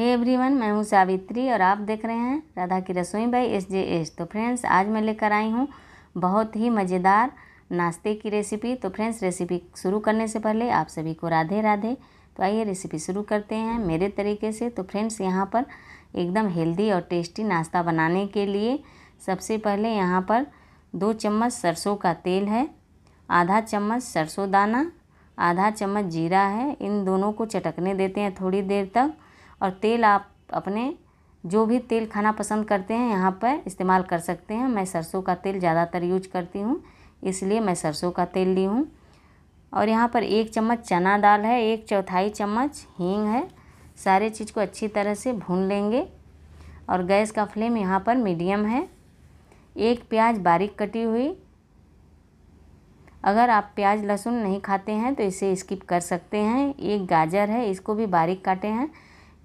hey everyone मैं हूँ सावित्री और आप देख रहे हैं राधा की रसोई बाई एस जे एस तो फ्रेंड्स आज मैं लेकर आई हूँ बहुत ही मज़ेदार नाश्ते की रेसिपी तो फ्रेंड्स रेसिपी शुरू करने से पहले आप सभी को राधे राधे तो आइए रेसिपी शुरू करते हैं मेरे तरीके से तो फ्रेंड्स यहाँ पर एकदम हेल्दी और टेस्टी नाश्ता बनाने के लिए सबसे पहले यहाँ पर दो चम्मच सरसों का तेल है आधा चम्मच सरसों दाना आधा चम्मच जीरा है इन दोनों को चटकने देते हैं थोड़ी देर तक और तेल आप अपने जो भी तेल खाना पसंद करते हैं यहाँ पर इस्तेमाल कर सकते हैं मैं सरसों का तेल ज़्यादातर यूज करती हूँ इसलिए मैं सरसों का तेल ली हूँ और यहाँ पर एक चम्मच चना दाल है एक चौथाई चम्मच हींग है सारे चीज़ को अच्छी तरह से भून लेंगे और गैस का फ्लेम यहाँ पर मीडियम है एक प्याज बारीक कटी हुई अगर आप प्याज लहसुन नहीं खाते हैं तो इसे स्किप कर सकते हैं एक गाजर है इसको भी बारीक काटे हैं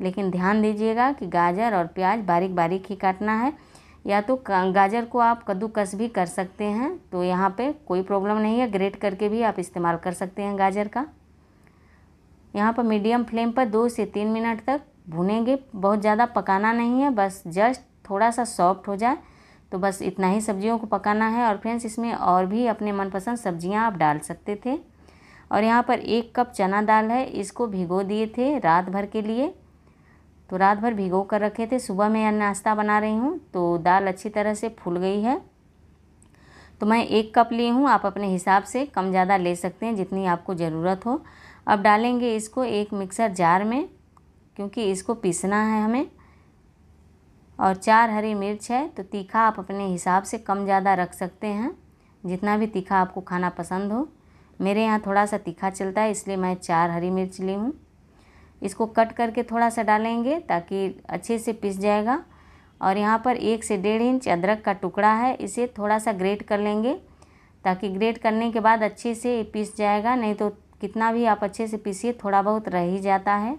लेकिन ध्यान दीजिएगा कि गाजर और प्याज बारीक बारीक ही काटना है या तो गाजर को आप कद्दूकस भी कर सकते हैं तो यहाँ पे कोई प्रॉब्लम नहीं है ग्रेट करके भी आप इस्तेमाल कर सकते हैं गाजर का यहाँ पर मीडियम फ्लेम पर दो से तीन मिनट तक भुनेंगे बहुत ज़्यादा पकाना नहीं है बस जस्ट थोड़ा सा सॉफ्ट हो जाए तो बस इतना ही सब्जियों को पकाना है और फ्रेंड्स इसमें और भी अपने मनपसंद सब्जियां आप डाल सकते थे और यहाँ पर एक कप चना दाल है इसको भिगो दिए थे रात भर के लिए तो रात भर भिगो कर रखे थे सुबह मैं नाश्ता बना रही हूँ तो दाल अच्छी तरह से फूल गई है तो मैं एक कप ली हूँ आप अपने हिसाब से कम ज़्यादा ले सकते हैं जितनी आपको ज़रूरत हो अब डालेंगे इसको एक मिक्सर जार में क्योंकि इसको पीसना है हमें और चार हरी मिर्च है तो तीखा आप अपने हिसाब से कम ज़्यादा रख सकते हैं जितना भी तीखा आपको खाना पसंद हो मेरे यहाँ थोड़ा सा तीखा चलता है इसलिए मैं चार हरी मिर्च ली हूँ इसको कट करके थोड़ा सा डालेंगे ताकि अच्छे से पिस जाएगा और यहाँ पर एक से डेढ़ इंच अदरक का टुकड़ा है इसे थोड़ा सा ग्रेट कर लेंगे ताकि ग्रेट करने के बाद अच्छे से पिस जाएगा नहीं तो कितना भी आप अच्छे से पीसिए थोड़ा बहुत रह ही जाता है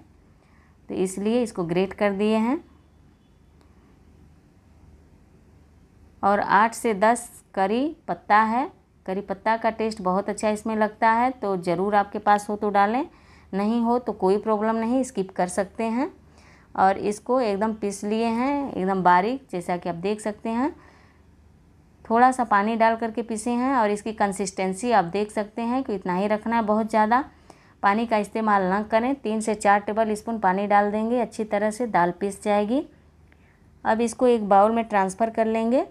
तो इसलिए इसको ग्रेट कर दिए हैं और आठ से दस करी पत्ता है करी पत्ता का टेस्ट बहुत अच्छा इसमें लगता है तो ज़रूर आपके पास हो तो डालें नहीं हो तो कोई प्रॉब्लम नहीं स्किप कर सकते हैं और इसको एकदम पीस लिए हैं एकदम बारीक जैसा कि आप देख सकते हैं थोड़ा सा पानी डाल करके पीसे हैं और इसकी कंसिस्टेंसी आप देख सकते हैं कि इतना ही रखना है बहुत ज़्यादा पानी का इस्तेमाल न करें तीन से चार टेबल स्पून पानी डाल देंगे अच्छी तरह से दाल पीस जाएगी अब इसको एक बाउल में ट्रांसफ़र कर लेंगे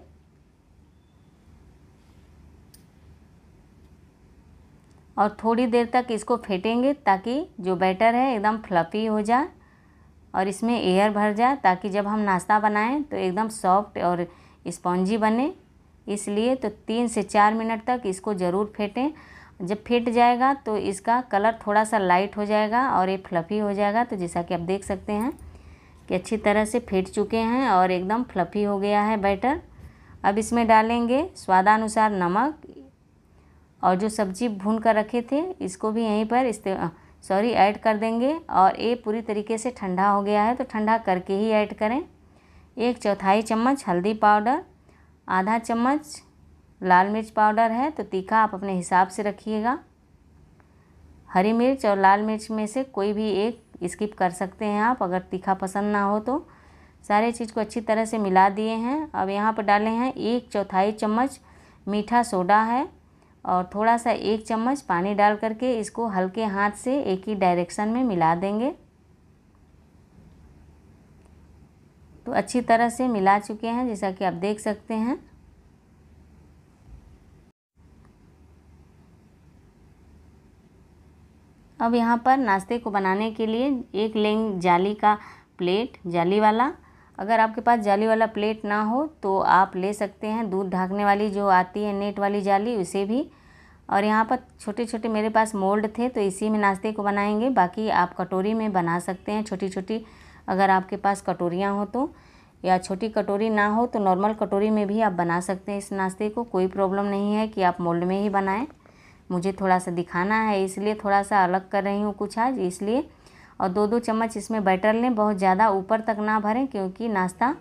और थोड़ी देर तक इसको फेंटेंगे ताकि जो बैटर है एकदम फ्लफ़ी हो जाए और इसमें एयर भर जाए ताकि जब हम नाश्ता बनाएं तो एकदम सॉफ्ट और स्पॉन्जी बने इसलिए तो तीन से चार मिनट तक इसको ज़रूर फेंटें जब फेंट जाएगा तो इसका कलर थोड़ा सा लाइट हो जाएगा और ये फ्लफ़ी हो जाएगा तो जैसा कि आप देख सकते हैं कि अच्छी तरह से फेंट चुके हैं और एकदम फ्लफ़ी हो गया है बैटर अब इसमें डालेंगे स्वादानुसार नमक और जो सब्जी भून कर रखे थे इसको भी यहीं पर इस्ते सॉरी ऐड कर देंगे और ये पूरी तरीके से ठंडा हो गया है तो ठंडा करके ही ऐड करें एक चौथाई चम्मच हल्दी पाउडर आधा चम्मच लाल मिर्च पाउडर है तो तीखा आप अपने हिसाब से रखिएगा हरी मिर्च और लाल मिर्च में से कोई भी एक स्किप कर सकते हैं आप अगर तीखा पसंद ना हो तो सारे चीज़ को अच्छी तरह से मिला दिए हैं अब यहाँ पर डाले हैं एक चौथाई चम्मच मीठा सोडा है और थोड़ा सा एक चम्मच पानी डाल करके इसको हल्के हाथ से एक ही डायरेक्शन में मिला देंगे तो अच्छी तरह से मिला चुके हैं जैसा कि आप देख सकते हैं अब यहाँ पर नाश्ते को बनाने के लिए एक लेंगे जाली का प्लेट जाली वाला अगर आपके पास जाली वाला प्लेट ना हो तो आप ले सकते हैं दूध ढाकने वाली जो आती है नेट वाली जाली उसे भी और यहाँ पर छोटे छोटे मेरे पास मोल्ड थे तो इसी में नाश्ते को बनाएंगे बाकी आप कटोरी में बना सकते हैं छोटी छोटी अगर आपके पास कटोरियाँ हो तो या छोटी कटोरी ना हो तो नॉर्मल कटोरी में भी आप बना सकते हैं इस नाश्ते को कोई प्रॉब्लम नहीं है कि आप मोल्ड में ही बनाएं मुझे थोड़ा सा दिखाना है इसलिए थोड़ा सा अलग कर रही हूँ कुछ आज इसलिए और दो दो चम्मच इसमें बैटर लें बहुत ज़्यादा ऊपर तक ना भरें क्योंकि नाश्ता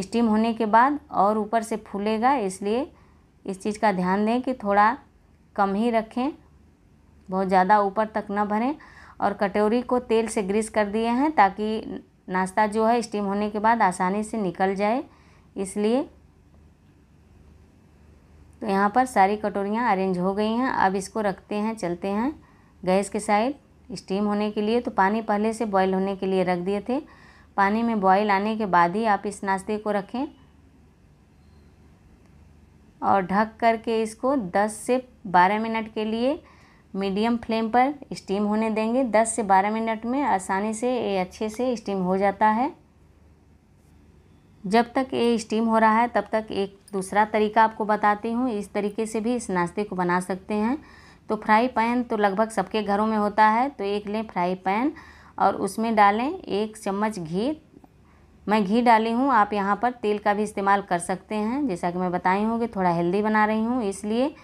स्टीम होने के बाद और ऊपर से फूलेगा इसलिए इस चीज़ का ध्यान दें कि थोड़ा कम ही रखें बहुत ज़्यादा ऊपर तक ना भरें और कटोरी को तेल से ग्रीस कर दिए हैं ताकि नाश्ता जो है स्टीम होने के बाद आसानी से निकल जाए इसलिए तो यहाँ पर सारी कटोरियाँ अरेंज हो गई हैं अब इसको रखते हैं चलते हैं गैस के साइड स्टीम होने के लिए तो पानी पहले से बॉईल होने के लिए रख दिए थे पानी में बॉईल आने के बाद ही आप इस नाश्ते को रखें और ढक करके इसको 10 से 12 मिनट के लिए मीडियम फ्लेम पर स्टीम होने देंगे 10 से 12 मिनट में आसानी से ये अच्छे से स्टीम हो जाता है जब तक ये स्टीम हो रहा है तब तक एक दूसरा तरीका आपको बताती हूँ इस तरीके से भी इस नाश्ते को बना सकते हैं तो फ्राई पैन तो लगभग सबके घरों में होता है तो एक लें फ्राई पैन और उसमें डालें एक चम्मच घी मैं घी डाली हूँ आप यहाँ पर तेल का भी इस्तेमाल कर सकते हैं जैसा कि मैं बताई हूँ कि थोड़ा हेल्दी बना रही हूँ इसलिए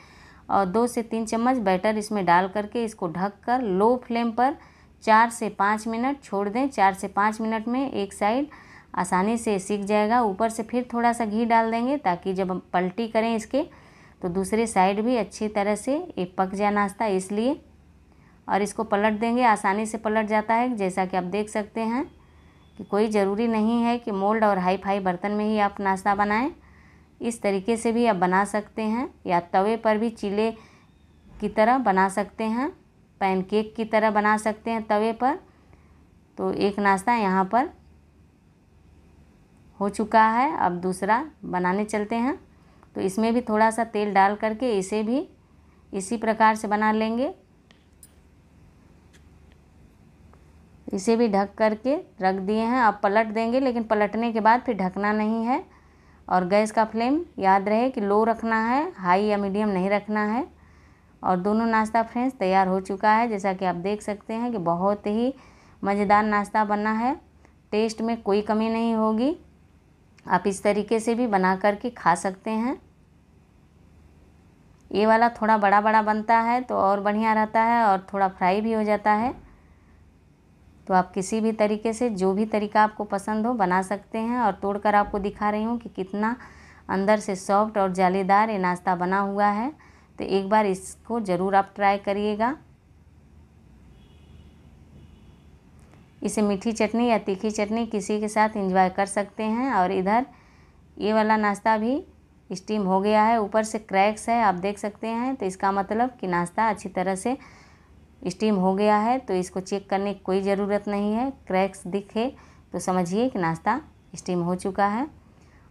और दो से तीन चम्मच बैटर इसमें डाल करके इसको ढक कर लो फ्लेम पर चार से पाँच मिनट छोड़ दें चार से पाँच मिनट में एक साइड आसानी से सीख जाएगा ऊपर से फिर थोड़ा सा घी डाल देंगे ताकि जब हम पलटी करें इसके तो दूसरे साइड भी अच्छी तरह से ये पक जाए नाश्ता इसलिए और इसको पलट देंगे आसानी से पलट जाता है जैसा कि आप देख सकते हैं कि कोई ज़रूरी नहीं है कि मोल्ड और हाई फाई बर्तन में ही आप नाश्ता बनाएं इस तरीके से भी आप बना सकते हैं या तवे पर भी चीले की तरह बना सकते हैं पैनकेक की तरह बना सकते हैं तवे पर तो एक नाश्ता यहाँ पर हो चुका है अब दूसरा बनाने चलते हैं तो इसमें भी थोड़ा सा तेल डाल करके इसे भी इसी प्रकार से बना लेंगे इसे भी ढक करके रख दिए हैं अब पलट देंगे लेकिन पलटने के बाद फिर ढकना नहीं है और गैस का फ्लेम याद रहे कि लो रखना है हाई या मीडियम नहीं रखना है और दोनों नाश्ता फ्रेंड्स तैयार हो चुका है जैसा कि आप देख सकते हैं कि बहुत ही मज़ेदार नाश्ता बना है टेस्ट में कोई कमी नहीं होगी आप इस तरीके से भी बना करके खा सकते हैं ये वाला थोड़ा बड़ा बड़ा बनता है तो और बढ़िया रहता है और थोड़ा फ्राई भी हो जाता है तो आप किसी भी तरीके से जो भी तरीका आपको पसंद हो बना सकते हैं और तोड़कर आपको दिखा रही हूँ कि कितना अंदर से सॉफ्ट और जालीदार ये नाश्ता बना हुआ है तो एक बार इसको ज़रूर आप ट्राई करिएगा इसे मीठी चटनी या तीखी चटनी किसी के साथ इंजॉय कर सकते हैं और इधर ये वाला नाश्ता भी स्टीम हो गया है ऊपर से क्रैक्स है आप देख सकते हैं तो इसका मतलब कि नाश्ता अच्छी तरह से स्टीम हो गया है तो इसको चेक करने की कोई ज़रूरत नहीं है क्रैक्स दिखे तो समझिए कि नाश्ता स्टीम हो चुका है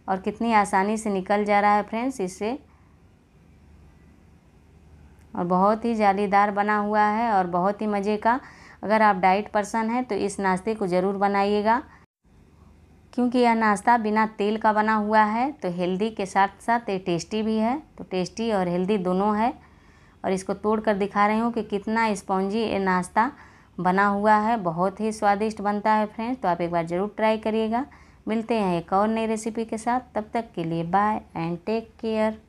और कितनी आसानी से निकल जा रहा है फ्रेंड्स इससे और बहुत ही जालीदार बना हुआ है और बहुत ही मज़े का अगर आप डाइट पर्सन हैं तो इस नाश्ते को ज़रूर बनाइएगा क्योंकि यह नाश्ता बिना तेल का बना हुआ है तो हेल्दी के साथ साथ ये टेस्टी भी है तो टेस्टी और हेल्दी दोनों है और इसको तोड़ कर दिखा रही हूँ कि कितना स्पॉन्जी नाश्ता बना हुआ है बहुत ही स्वादिष्ट बनता है फ्रेंड्स तो आप एक बार ज़रूर ट्राई करिएगा मिलते हैं एक और नई रेसिपी के साथ तब तक के लिए बाय एंड टेक केयर